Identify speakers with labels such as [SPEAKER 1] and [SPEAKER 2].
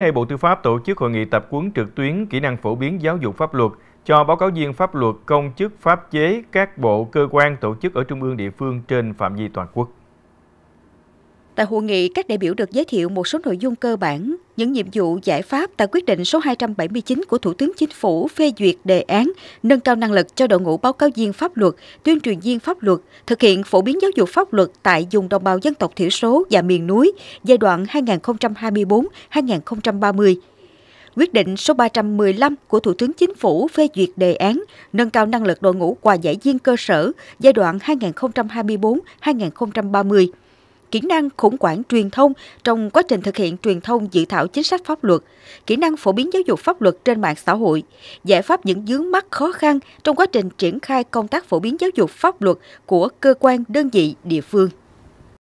[SPEAKER 1] nay Bộ Tư pháp tổ chức hội nghị tập huấn trực tuyến kỹ năng phổ biến giáo dục pháp luật cho báo cáo viên pháp luật công chức pháp chế các bộ cơ quan tổ chức ở trung ương địa phương trên phạm vi toàn quốc.
[SPEAKER 2] Tại hội nghị, các đại biểu được giới thiệu một số nội dung cơ bản những nhiệm vụ giải pháp tại quyết định số 279 của Thủ tướng Chính phủ phê duyệt đề án nâng cao năng lực cho đội ngũ báo cáo viên pháp luật, tuyên truyền viên pháp luật, thực hiện phổ biến giáo dục pháp luật tại vùng đồng bào dân tộc thiểu số và miền núi giai đoạn 2024-2030. Quyết định số 315 của Thủ tướng Chính phủ phê duyệt đề án nâng cao năng lực đội ngũ quà giải viên cơ sở giai đoạn 2024-2030 kỹ năng khủng hoảng truyền thông trong quá trình thực hiện truyền thông dự thảo chính sách pháp luật, kỹ năng phổ biến giáo dục pháp luật trên mạng xã hội, giải pháp những vướng mắc khó khăn trong quá trình triển khai công tác phổ biến giáo dục pháp luật của cơ quan đơn vị địa phương.